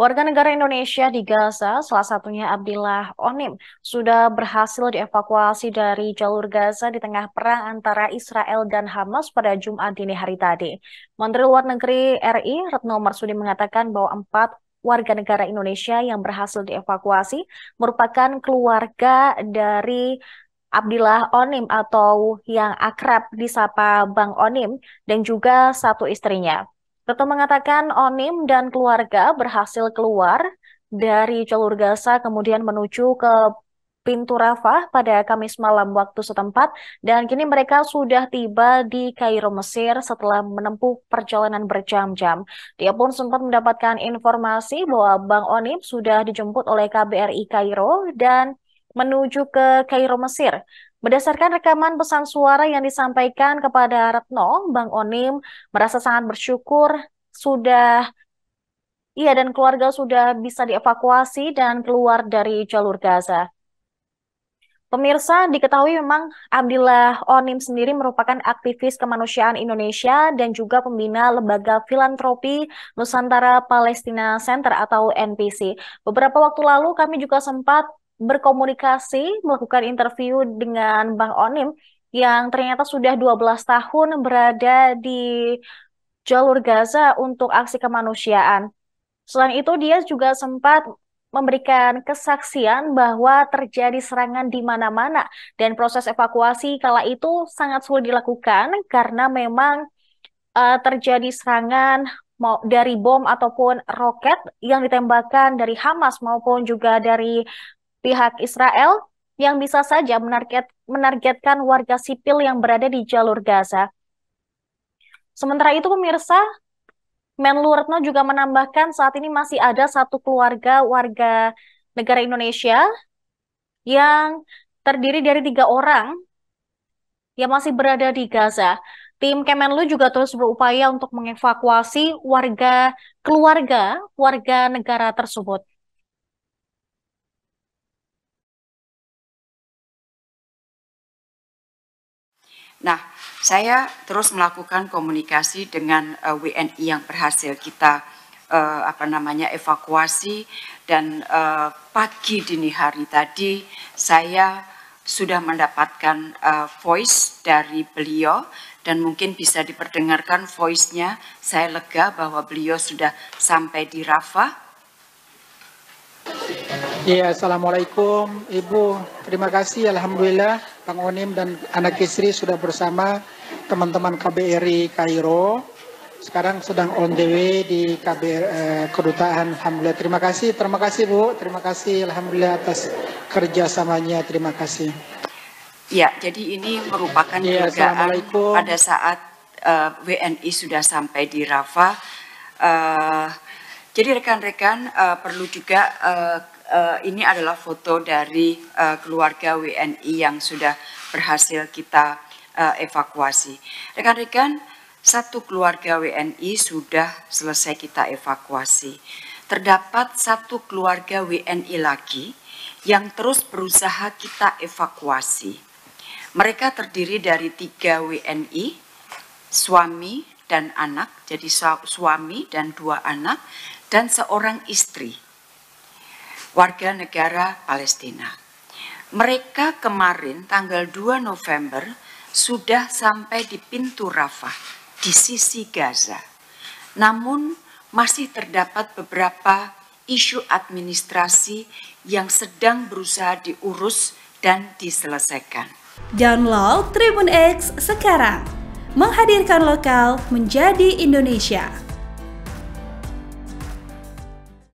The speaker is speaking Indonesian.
Warga negara Indonesia di Gaza, salah satunya Abdillah Onim, sudah berhasil dievakuasi dari jalur Gaza di tengah perang antara Israel dan Hamas pada Jumat dini hari tadi. Menteri Luar Negeri RI Retno Marsudi mengatakan bahwa empat warga negara Indonesia yang berhasil dievakuasi merupakan keluarga dari Abdillah Onim atau yang akrab disapa Bang Onim dan juga satu istrinya. Retno mengatakan Onim dan keluarga berhasil keluar dari jalur Gaza kemudian menuju ke pintu Rafah pada Kamis malam waktu setempat dan kini mereka sudah tiba di Kairo Mesir setelah menempuh perjalanan berjam-jam. Dia pun sempat mendapatkan informasi bahwa Bang Onim sudah dijemput oleh KBRI Kairo dan menuju ke Kairo Mesir. Berdasarkan rekaman pesan suara yang disampaikan kepada Retno, Bang Onim merasa sangat bersyukur sudah ia dan keluarga sudah bisa dievakuasi dan keluar dari jalur Gaza. Pemirsa, diketahui memang Abdillah Onim sendiri merupakan aktivis kemanusiaan Indonesia dan juga pembina Lembaga Filantropi Nusantara Palestina Center atau NPC. Beberapa waktu lalu kami juga sempat berkomunikasi, melakukan interview dengan Bang Onim yang ternyata sudah 12 tahun berada di jalur Gaza untuk aksi kemanusiaan. Selain itu, dia juga sempat memberikan kesaksian bahwa terjadi serangan di mana-mana dan proses evakuasi kala itu sangat sulit dilakukan karena memang uh, terjadi serangan mau dari bom ataupun roket yang ditembakkan dari Hamas maupun juga dari Pihak Israel yang bisa saja menarget, menargetkan warga sipil yang berada di jalur Gaza. Sementara itu pemirsa, Menlu Retno juga menambahkan saat ini masih ada satu keluarga warga negara Indonesia yang terdiri dari tiga orang yang masih berada di Gaza. Tim Kemenlu juga terus berupaya untuk mengevakuasi warga keluarga warga negara tersebut. Nah, saya terus melakukan komunikasi dengan uh, eh, WNI yang berhasil kita uh, apa namanya evakuasi dan uh, pagi dini hari tadi saya sudah mendapatkan uh, voice dari beliau dan mungkin bisa diperdengarkan voice-nya. Saya lega bahwa beliau sudah sampai di Rafah Iya, Assalamualaikum Ibu. Terima kasih Alhamdulillah Bang Onim dan anak istri sudah bersama teman-teman KBRI Kairo. Sekarang sedang on the way di KBR, eh, Kedutaan. Alhamdulillah. Terima kasih, terima kasih Bu. Terima kasih Alhamdulillah atas kerjasamanya. Terima kasih. Ya, jadi ini merupakan ya, dugaan pada saat uh, eh, WNI sudah sampai di Rafa Uh, eh, jadi rekan-rekan uh, perlu juga uh, uh, ini adalah foto dari uh, keluarga WNI yang sudah berhasil kita uh, evakuasi. Rekan-rekan, satu keluarga WNI sudah selesai kita evakuasi. Terdapat satu keluarga WNI lagi yang terus berusaha kita evakuasi. Mereka terdiri dari tiga WNI, suami dan anak, jadi suami dan dua anak, dan seorang istri warga negara Palestina. Mereka kemarin tanggal 2 November sudah sampai di pintu Rafah di sisi Gaza. Namun masih terdapat beberapa isu administrasi yang sedang berusaha diurus dan diselesaikan. Download Tribun X sekarang. Menghadirkan lokal menjadi Indonesia.